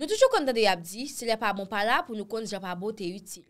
Nou toujou konten de y ap di, se le pa bon pala pou nou konten jan pa bot e util.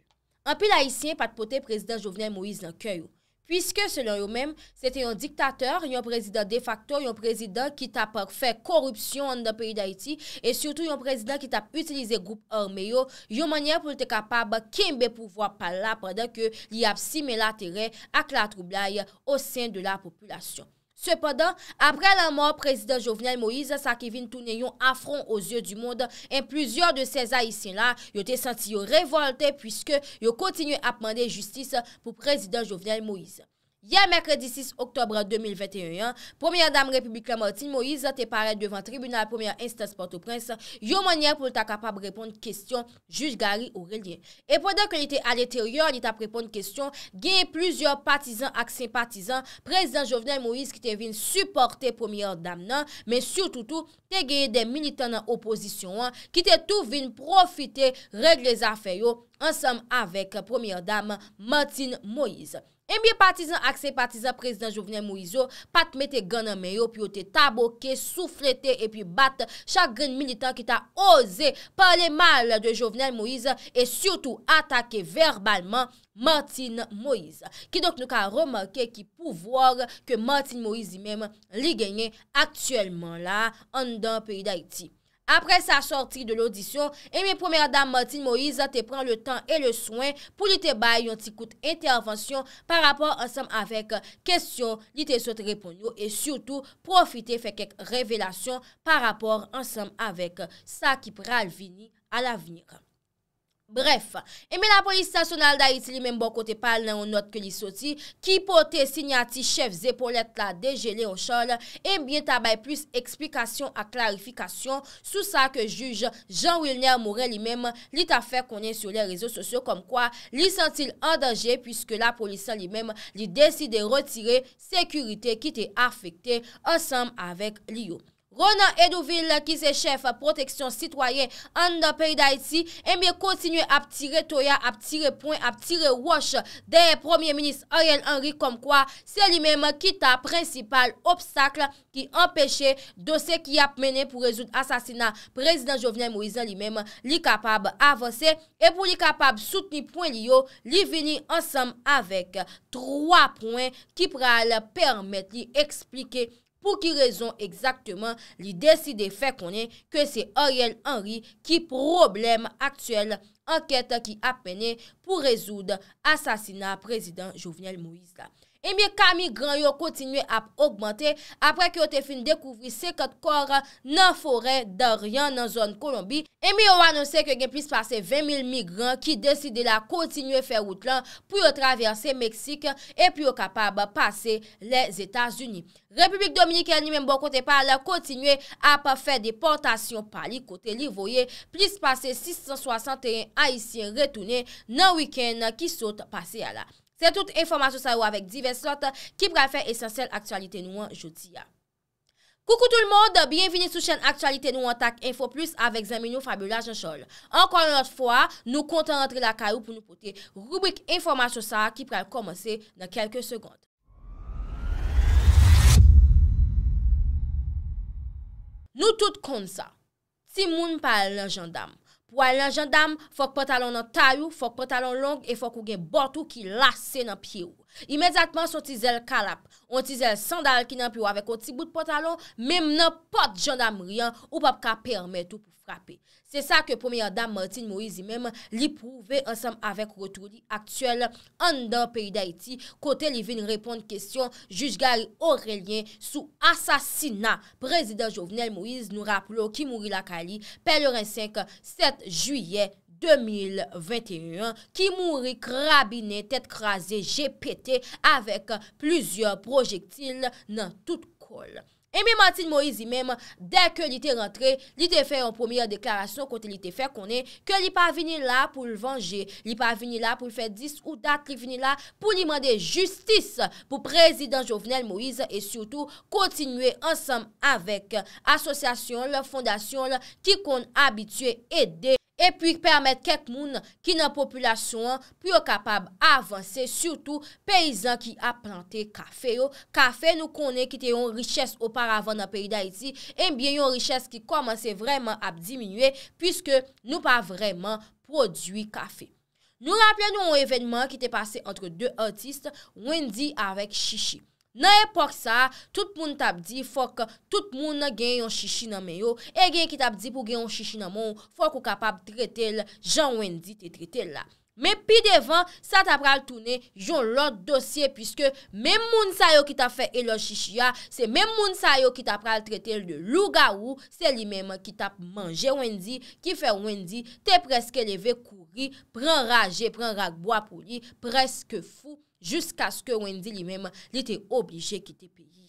An pi la hisyen pat pote prezident Jovenel Moïse lankyo yo. Piske selon yo men, se te yon diktater, yon prezident de facto, yon prezident ki ta pa fè korupsyon an dan peyi da iti, e surtout yon prezident ki ta p utilize goup ormeyo, yon manye pou te kapab kenbe pouvoi pala padan ke li ap si men la teren ak la troublai o sen de la populasyon. Sepadon, apre la mor prezident Jovenel Moïse, sa Kevin Tounayon afron ozyou du moun, en plusieurs de ses aysin la, yo te senti yo revolte pwiske yo kontinu apmande justice pou prezident Jovenel Moïse. Ya mèkredi 6 oktobre 2021, Premier Dam Republikan Martine Moïse te pare devan tribunal Premier Instance Port-au-Prince yo mwenye pou lta kapab repond kestyon Juge Gary Aurélie. E poden ke li te ale teryor, li tap repond kestyon, genye plouzyor patizan ak sempatizan, Prezident Jovenel Moïse ki te vin supporte Premier Dam nan, men sou toutou te genye den militant nan oposisyon an ki te tou vin profite regle zafè yo ansam avek Premier Dam Martine Moïse. Mbye patizan akse patizan prezident Jovenel Moïse pat mette gana meyo pi o te taboke souflete e pi bat chak gen militan ki ta oze pale mal de Jovenel Moïse e syoutou atake verbalman Martine Moïse. Ki donk nou ka remake ki pouvoar ke Martine Moïse di menm li genye aktuelman la an dan peyi da iti. Apre sa sorti de l'audisyon, eme pou mè adam Martin Moïse te pran le tan e le souen pou li te bay yon ti koute intervensyon par rapport ansem avèk kèsyon li te sou te repon yo e syoutou profite fè kèk revelasyon par rapport ansem avèk sa ki pral vini al avnir. Bref, eme la polisan sonal da iti li menm bon kote pal nan yon not ke li soti, ki pote signati chef zepolet la deje le o chal, eme bie tabay plus eksplikasyon a klarifikasyon sou sa ke juj Jean Wilner Morel li menm li tafer konen sou le rezo sosyo kom kwa li sentil an dange pwiske la polisan li menm li deside retire sekurite ki te afekte ansam avek li yo. Ronan Edouville, ki se chef proteksyon sitwayen an da pey da iti, eme eh kontinu ap tire toya, ap tire poun, ap tire wosh de Premier Ministre Ariel Henry, kom kwa se li menm kita prinsipal obstakl ki empèche de se ki ap mene pou rezout asasina Prezident Jovenel Moïse li menm li kapab avanse, e pou li kapab soutni poun li yo, li vini ansam avèk. Troa poun ki pral permèt li eksplike. pou ki rezon ekzaktman li deside fè konen ke se Ariel Henry ki problem aktyel anket ki apene pou rezoud asasina prezident Jouvenel Moïse. Emiye eh ka migran yo kontinye ap augmente apre ki yo te fin dekouvri se kat kor nan fore dan ryan nan zon Kolombi. Emiye eh yo anonsen ke gen plis pase 20.000 migran ki deside la kontinye fe wout lan pou yo traverse Meksik e pou yo kapab pase les Etats-Unis. Republik Dominiken ni men bon konten pale kontinye ap fe deportasyon pali kote li voye plis pase 661 Haitien retounen nan wiken ki sote pase ala. Se tout informasyon sa ou avèk divers lot ki pral fè esensyel aktualite nou an joti ya. Koukou tout l'monde, bienveni sou chèn aktualite nou an Tak Info Plus avèk zèmine ou fabulajan chol. Ankon anot fwa, nou kontan rentre la karou pou nou pote rubrik informasyon sa ki pral komanse nan kelke segonde. Nou tout kont sa, si moun pal la jandam. Pwa ilan jandam, fok patalon nan tayou, fok patalon long e fok ou gen botou ki lase nan piou. Imediatman sou tizel kalap, ou tizel sandal ki nan pi ou avek ou tibout potalo, mèm nan pot jandam rian ou pap ka permet ou pou frape. Se sa ke pwemè yon dam Martine Moïse i mèm li pouve ansam avek ou otroudi aktuel an dan peyi d'Haïti, kote li vin repon de kesyon juj gari Aurélien sou asasina. Prezident Jovenel Moïse nou raplo ki mouri la kali, pey lor en 5, 7 juye 2017. 2021, ki mouri krabine, tèt krasè, jè pète avèk plüzyon projektyl nan tout kol. Emi Matin Moïse imèm, dèk l'ite rentre, l'ite fè an pwomye deklarasyon kontè l'ite fè konè, ke li pa vini la pou l'vange, li pa vini la pou l'fè dis ou dat, li vini la pou l'imande justice pou Prezident Jovenel Moïse e syoutou kontinwe ansam avèk asosasyon lè, fondasyon lè, ki kon abitüe edè. Et puis permet ket moun ki nan populasyon an pou yo kapab avanse, surtout peyizan ki a plante kafe yo. Kafe nou konen ki te yon riches oparavan nan peyi da iti, enbyen yon riches ki komanse vreman ap diminwe pwiske nou pa vreman prodwi kafe. Nou rappele nou yon evenman ki te pase antre 2 artiste, Wendy avèk Shishi. Nan epok sa, tout moun tap di fok tout moun gen yon shishi nan men yo E gen ki tap di pou gen yon shishi nan moun fok ou kapap trete l jan wendi te trete la Men pi devan, sa tap pral toune yon lot dosye Piske men moun sayo ki tap fe e lor shishi ya Se men moun sayo ki tap pral trete l luga ou Se li men ki tap manje wendi, ki fe wendi Te preske leve kouri, pren raje, pren ragboa pou li Preske fou Jusk aske Wendy li menm li te oblije ki te peyi.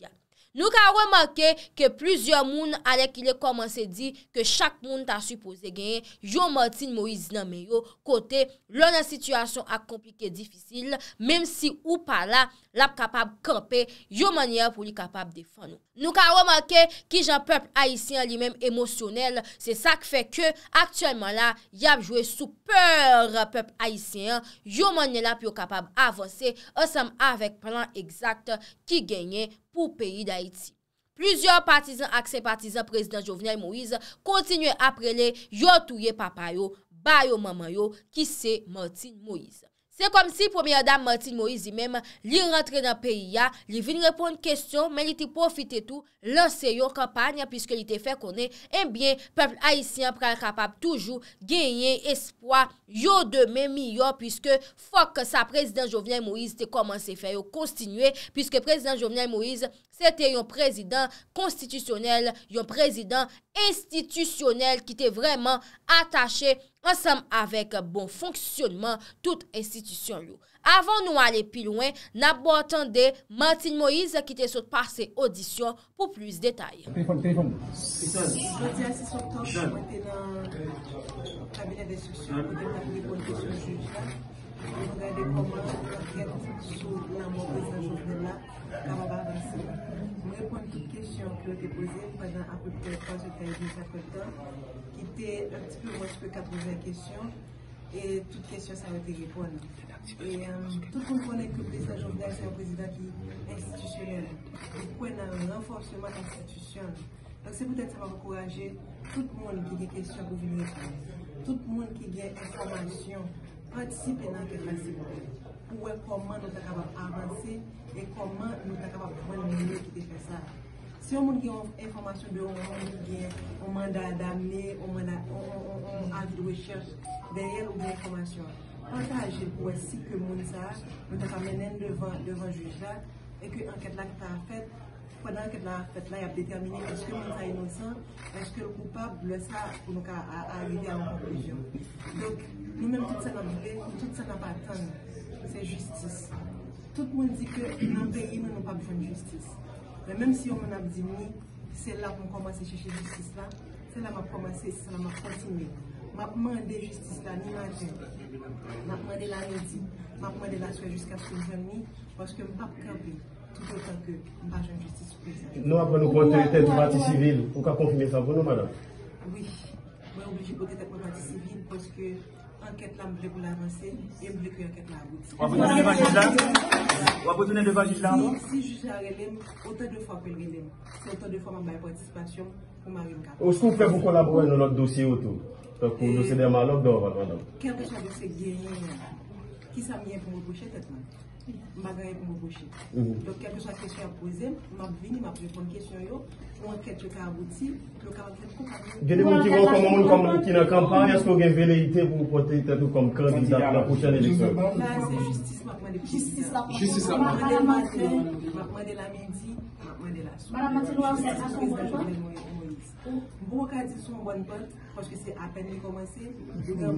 Nou ka remanke ke pluzyon moun ale ki le komanse di ke chak moun ta supose genye yon Martin Moise nan meyo kote lona sityasyon ak komplike difisil mem si ou pala l ap kapab kampe yon manye ap pou li kapab defan nou. Nou ka remanke ki jan pep Aisyen li menm emosyonel se sak fe ke aktuelman la y ap jwe souper pep Aisyen yon manye la pou yo kapab avanse osam avek plan egzakt ki genye pou peyi d'Haïti. Plüzyon patizan ak se patizan prezident Jovniy Moïse kontinye aprele yotouye papay yo, bayo mamay yo, ki se Martin Moïse. Te kom si pou mi adam Martin Moïse di menm li rentre nan peyi ya, li vin repon kestyon men li ti profite tou lansen yo kampanyan. Piske li te fè konen, enbyen, eh pepl aisyen pral kapap toujou genyen espoi yo demen miyo. Piske fok sa prezident Jovnay Moïse te komanse fè yo kontinue. Piske prezident Jovnay Moïse... Tete yon prezident konstitisyonel, yon prezident institisyonel ki te vreman atache ansam avek bon fonksyonman tout institisyon yo. Avan nou ale pi louen, nabo atende Martine Moïse ki te sote par se odisyon pou plus detay. Telefon, telefon. Je répondre à toutes les questions qui ont été posées pendant à peu près 3 ou 4 ans, qui était un petit peu moins de 80 questions, et toutes les questions ont été répondu. Et tout le monde connaît que le président Jovenel, c'est un président qui est institutionnel. Il prend un renforcement institutionnel Donc c'est peut-être ça va encourager tout le monde qui a des questions pour venir. Tout le monde qui a des informations. patisipe nan ke krasibote. Pouwe koman nou ta kabab avanse e koman nou ta kabab mwen mwenye ki te fesa. Si yon moun ki yon informasyon de yon moun ki yon manda damne, yon moun akid weche derye yon moun informasyon, konta ajib wesi ke moun sa nou ta kabab menen devan jujla e ke anket la ki ta an fet, kwen anket la an fet la, yon ap determine eske moun sa inonsan, eske loupa blesa ou nou ka a agite an konkluzyon. Donk, Nous-mêmes, tout ça n'a tout ça n'a pas attendu. C'est justice. Tout le monde dit que dans nous n'avons pas besoin de justice. Mais même si on m'a dit que c'est là qu'on commence à chercher justice C'est là qu'on a commencé, c'est là qu'on a continué. Je demande justice là, n'imagine. Je demande la nuit. Je demande la soirée jusqu'à ce que je Parce que je ne pas camper tout autant que je n'ai pas de justice présente. Nous avons besoin autorité de partie civile. Vous pouvez confirmer ça vous, nous, madame Oui. Je suis obligée de porter la partie civile parce que. anket la m ble pou la avanse, yon ble pou yon anket la avanse. Ou apotounen de vajit la? Non? Si jujare lem, otan de fwa pelge lem, se otan de fwa man baye pwantispasyon, pou man gen ka. Ou skou fwe pou kolabouen nou not dosye ou tou? Tok pou dosye dema lop do, wad wad wad wad. Kèm pe chan dosye genye men? Ki sa miye pou mwen bwosye tetman? m'a pour me coucher. Mm-hmm. Donc, que à poser, venu, répondre question, enquête qui a abouti, C'est Madame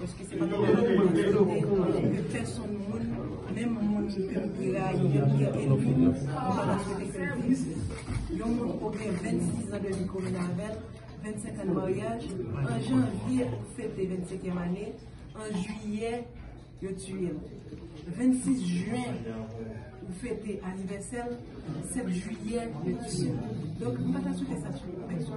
Parce que c'est pas le moment de la que personne même faire le monde, même le monde que nous avons qui a eu, pour nous des 26 ans de l'économie avec, 25 ans de mariage, en janvier, vous fêtez 25e année, en juillet, vous tue. Le 26 juin, vous fêtez anniversaire, 7 juillet, vous êtes Donc, pas ça eu pas ans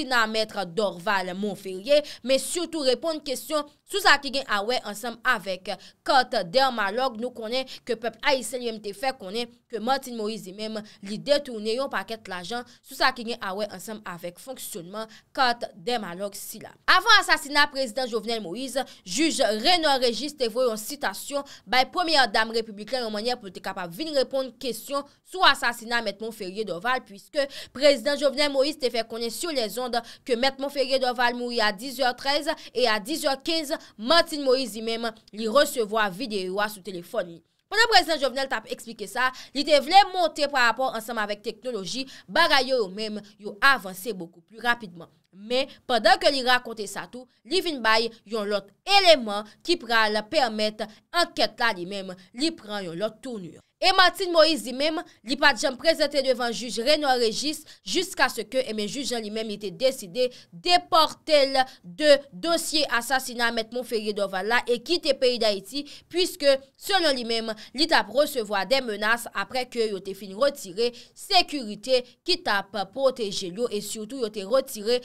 nan mètre Dorval Monferier men surtout reponde kèsyon sou sa ki gen awè ansèm avèk kat Dermalog nou konè ke pepl Aïssel Yemte fè konè ke Martin Moïse di mèm li detounè yon pakèt l'ajan sou sa ki gen awè ansèm avèk fonksyonman kat Dermalog sila. Avant asasina prezident Jovenel Moïse, juj Renan Regis te voyon sitasyon bay premier dame republikan yon mènyè pou te kapap vin reponde kèsyon sou asasina Mètre Monferier Dorval puisque prezident Jovenel Moïse te fè konè sou lesonde ke met moun fèye de Valmoui a 10h13 e a 10h15, Martine Moïse y mèm li resevo a videyo a sou telefon li. Pwè nan prezident Jovenel tap eksplike sa, li te vle montè pwa rapport ansèm avèk teknoloji, bagay yo mèm yo avansè boku plu rapidman. Me, padan ke li rakonte sa tou, li vin bay yon lot eleman ki pral permette anket la li mem li pran yon lot tournur. E Martin Moïse li mem, li padjan prezente devan juj Renaud Regis jusqu'a se ke eme juj jan li mem ite deside deportel de dosye asasina met moun ferie do vala e kite peyi da iti puisque selon li mem, li tap resevoa den menas apre ke yote fin retire sekurite ki tap poteje li yo e surtout yote retire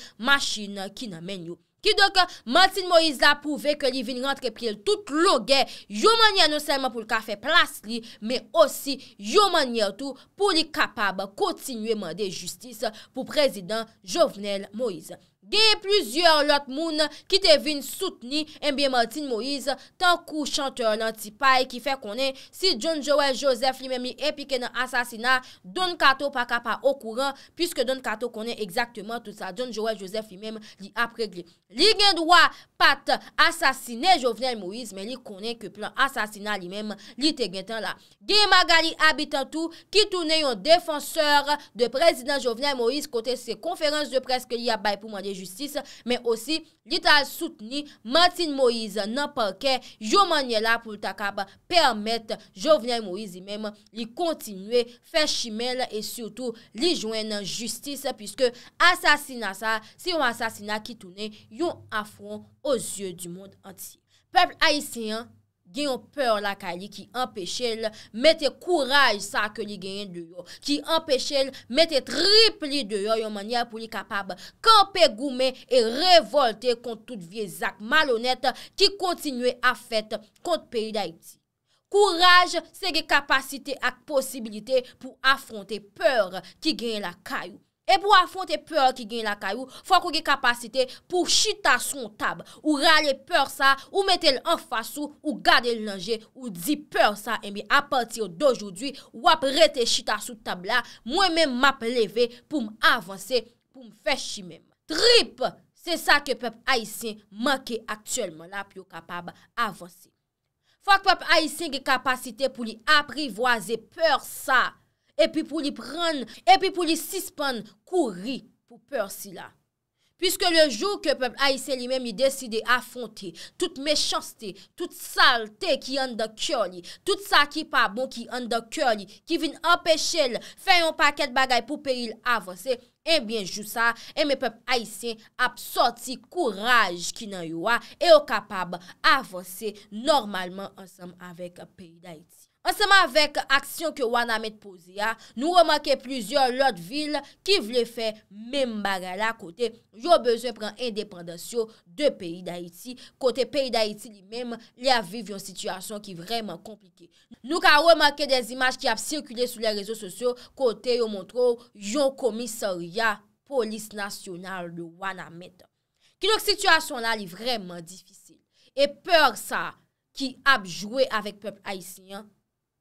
kina menyo. Ki dok Martin Moïse la pouve ke li vin rentre pil tout logè, yo manye nou selman pou l kafe plas li, me osi yo manye tout pou li kapab kontinuèman de justice pou prezident Jovenel Moïse. Gen plusieurs lot moun ki te vin soutenis mbi eh Martin Moïse tan kou chanteur nan ti paye ki fe konen si John Joël Joseph li men mi epike nan asasina Don Cato pa ka pa okouran. Piske Don Cato konen exactement tout sa John Joël Joseph li men li apregle. Li gen dwa pat asasine Jovenel Moïse men li konen ke plan asasina li men li te gen tan la. Gen Magali Abitantou ki toune yon defanseur de prezident Jovenel Moïse kote se konferans de preske li ya bay pou mande Jovenel. justice men osi li ta souteni Martin Moïse nan parke yon manye la pou takab permette Jovenel Moïse li mèm li kontinuè fè chimèl e soutou li jwen justice piske asasina sa si yon asasina ki toune yon afron o zye du moun anti. Pepl haisyen Gen yon peur la kayi ki empèche l mette kouraj sa ke li genyen deyo, ki empèche l mette tripli deyo yon manye pou li kapab kampe goumen e revolte kont tout vie zak malonet ki kontinwe afet kont peyi da iti. Kouraj se ge kapasite ak posibilite pou afronte peur ki genyen la kayi ou. E pou a fonte peor ki gen la kayou, fok ou ge kapasite pou chita son tab. Ou reale peor sa, ou mete l'anfasu, ou gade l'anje, ou di peor sa. E mi a pati yo dojoudwi, wap rete chita sou tab la, mwen men map leve pou m avanse, pou m feshi men. Trip, se sa ke pep Aisyen manke aktuelman la pou yo kapab avanse. Fok pep Aisyen ge kapasite pou li aprivoase peor sa. epi pou li pran, epi pou li sispan, kouri pou per si la. Piske le jou ke pep Aisyen li men mi deside afonte, tout mechaste, tout salte ki an de kyo li, tout sa ki pa bon ki an de kyo li, ki vin apèche l, fè yon paket bagay pou pe il avose, en eh bien jou sa, en eh me pep Aisyen ap soti kouraj ki nan ywa, e o kapab avose normalman ansam avek pe yi da iti. Anseman vek aksyon ke Wanamet pose ya, nou remanke plizyon lot vil ki vle fe mem baga la kote yo bezwen pren independasyon de peyi d'Haïti. Kote peyi d'Haïti li mem, li aviv yon situasyon ki vreman komplike. Nou ka remanke den zimaj ki ap sirkule sou le rezo sosyo kote yo montrou yon komisorya polis nasyonal de Wanamet. Ki lòk situasyon la li vreman difisil. E pèr sa ki ap jwé avèk pepl aïsinyan.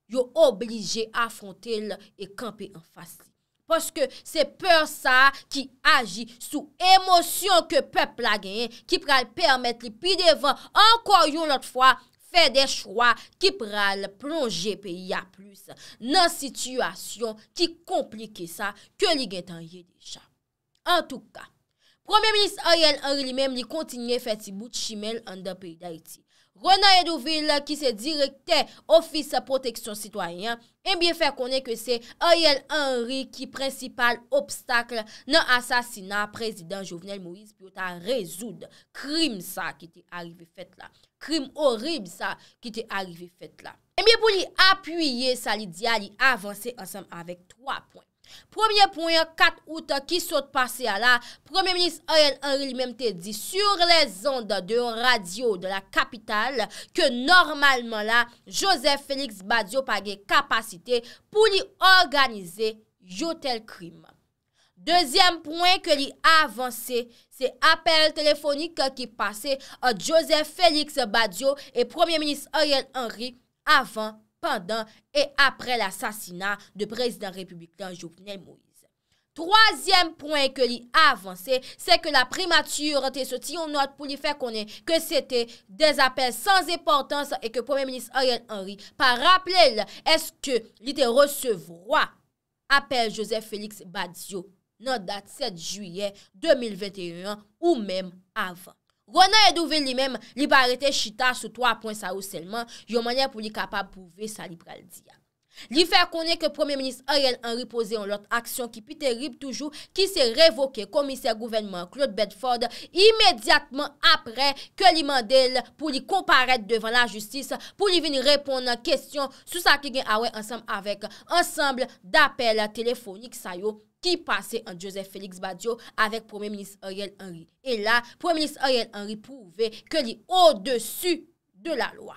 yo oblije afronte le e kampe en fasi. Poske se peur sa ki aji sou emosyon ke pep la genyen ki pral permet li pi devan anko yon lot fwa fe de chwa ki pral plonge pe ya plus nan situasyon ki komplike sa ke li gen tanye li chan. En touka, Premier Ministre Ariel Henry li menm li kontinye fe ti bout chimel an da pe yon da iti. Renan Edouville ki se direkte ofis proteksyon sitwayen, enbyen eh fe konen ke se Eyal Henry ki prensipal obstakle nan asasina prezident Jovenel Moïse Piotan rezoud krim sa ki te arrive fet la. Krim orib sa ki te arrive fet la. Enbyen eh pou li apuye sa li diya li avanse ansam avek 3 point. Premier pouen 4 out ki sote pase ala, Premier Ministre Oyen Henry li menmte di sur le zonde de radio de la kapital ke normalman la Joseph Félix Badiou page kapasite pou li organize yotel krim. Dezyem pouen ke li avanse, se apel telefonik ki pase euh, a Joseph Félix Badiou e Premier Ministre Oyen Henry avan kapasite. pandan e apre l'assassinat de prezident republikan Jovenel Moïse. Troasyem pouen ke li avanse, se ke la premature te soti yon not pou li fe konen ke se te dez apel sans epotans e ke pouen menis Ayel Henry pa rappele eske li te resevwa apel Joseph Félix Badzio nan date 7 juyen 2021 ou menm avan. Ronan Edouville li mem li barete chita sou 3 points a ou selman yon manye pou li kapab pou ve sa li pral dia. Li fer konen ke Premier Ministre Ariel Henry pose yon lot aksyon ki pi terib toujou ki se revoke komisè gouvernement Claude Bedford imediatman apre ke li mandel pou li komparet devan la justis pou li vini repon nan kestyon sou sa ki gen awe ansam avek ansamble d'apel telefonik sa yo. ki pase an Joseph Félix Badiou avèk Premier Ministre Ariel Henry. E la, Premier Ministre Ariel Henry pouve ke li o desu de la loi.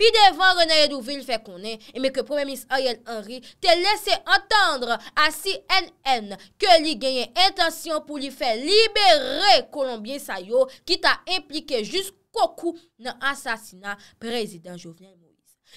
Pi devan René Edouville fè konen, eme ke Premier Ministre Ariel Henry te lese antandre a CNN ke li genyen intasyon pou li fè liberè Colombien Sayo ki ta implike jis koku nan asasina Prezident Jovnani.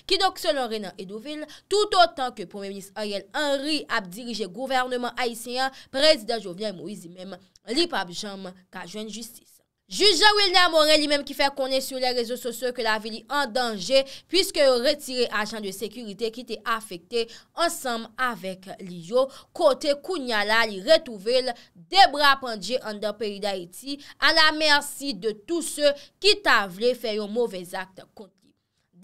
Ki dok selon Renan Edouville, tout autant ke pou menis Ariel Henry ap dirije gouvernement Haitien, prezident Jovian Moïse imèm li pa ap jam ka jwen justice. Jujan Wilner Morey li mèm ki fè konen sou le rezo sosyo ke la vili an danje pwiske yon retire agent de sekurite ki te afekte ansam avèk li yo, kote Kouniala li retouvel debra pandje an da peri d'Haïti a la mersi de tout se ki ta vle fè yon mouvez akte kont.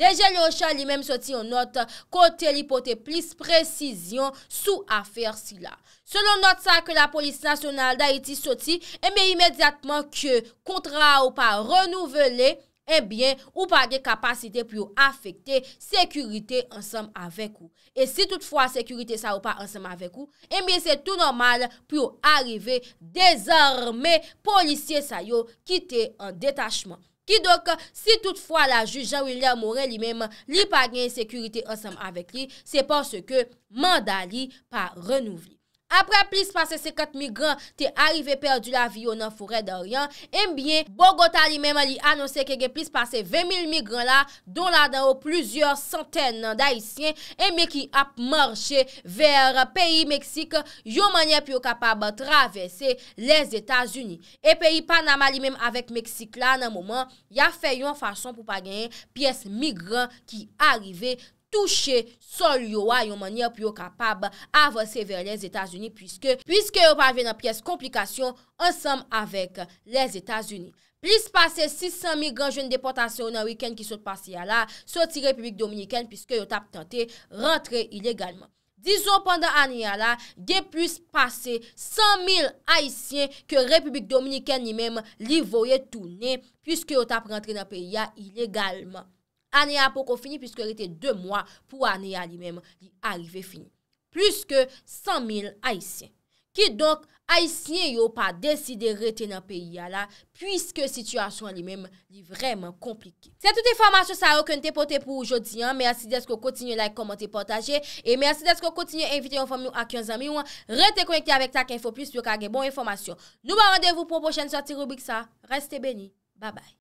Deje le hochan li menm soti anote kote li pote plis prezisyon sou afer si la. Selon note sa ke la polis nasyonal da iti soti, eme imediatman ke kontra ou pa renouvele, eme ou pa de kapasite pou yo afekte sekurite ansam avek ou. E si toutfwa sekurite sa ou pa ansam avek ou, eme se tout normal pou yo arive dezorme polisye sa yo kite an detachman. Idok, si toutfwa la juja William Morelli mem li pa gen sekurite ansam avek li, sepase ke mandali pa renouvi. apre plis pase se kat migran te arive perdu la viyo nan foret da ryan, e mbyen Bogota li menm li anonsen ke gen plis pase 20 000 migran la, don la dan ou plizior santen nan da isyen, e mbyen ki ap morshe ver peyi Meksik yo manye pyo kapaba travese les Etats-Unis. E peyi Panama li menm avek Meksik la nan mouman, ya feyon fason pou pa genyen piyes migran ki arive touman. touche sol yowa yon manye pou yo kapab avanse ver les Etats-Unis pwiske yo pa ven nan piyes komplikasyon ansam avek les Etats-Unis. Plis pase 600.000 gen jen deportasyon nan wiken ki sot pase yala, soti Republik Dominiken pwiske yo tap tante rentre ilegalman. Dizon pandan an yala, gen plis pase 100.000 Haitien ke Republik Dominiken ni menm li voye toune pwiske yo tap rentre nan peya ilegalman. Ane ya pou kon fini pwiske rete 2 mwa pou ane ya li mem li arrive fini. Pliske 100.000 Haitien. Ki donk Haitien yo pa deside rete nan peyi ya la pwiske situasyon li mem li vremen komplike. Se tout informasyon sa yo kon te pote pou oujodi an, mersi desko kontinye like, komente, potaje, e mersi desko kontinye invite yon fami yo ak yon zami yo an, rete konjekte avek tak info pwispe yo kage bon informasyon. Nou ba randevou pou mwen chen se ati rubik sa. Reste beni, ba bay.